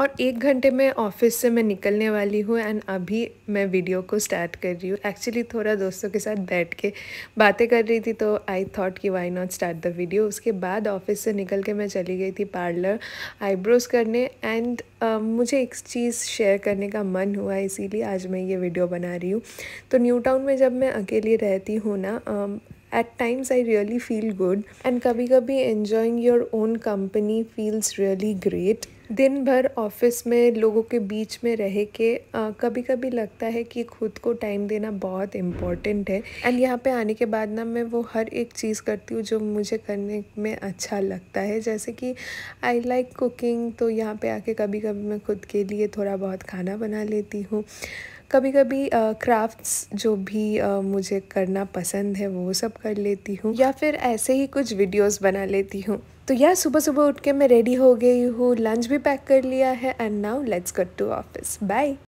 और एक घंटे में ऑफिस से मैं निकलने वाली हूँ एंड अभी मैं वीडियो को स्टार्ट कर रही हूँ एक्चुअली थोड़ा दोस्तों के साथ बैठ के बातें कर रही थी तो आई थॉट कि why not start the video उसके बाद ऑफिस से निकल के मैं चली गई थी पार्लर आईब्रोज करने एंड uh, मुझे एक चीज़ शेयर करने का मन हुआ इसीलिए आज मैं ये वीडियो बना रही हूँ तो न्यू टाउन में जब मैं अकेली रहती हूँ ना uh, at times i really feel good and कभी कभी enjoying your own company feels really great दिन भर ऑफिस में लोगों के बीच में रह के आ, कभी कभी लगता है कि खुद को टाइम देना बहुत इम्पॉर्टेंट है एंड यहाँ पे आने के बाद ना मैं वो हर एक चीज़ करती हूँ जो मुझे करने में अच्छा लगता है जैसे कि आई लाइक कुकिंग तो यहाँ पे आके कभी कभी मैं खुद के लिए थोड़ा बहुत खाना बना लेती हूँ कभी कभी क्राफ्ट्स जो भी आ, मुझे करना पसंद है वो सब कर लेती हूँ या फिर ऐसे ही कुछ वीडियोस बना लेती हूँ तो यह सुबह सुबह उठ के मैं रेडी हो गई हूँ लंच भी पैक कर लिया है and now let's get to office bye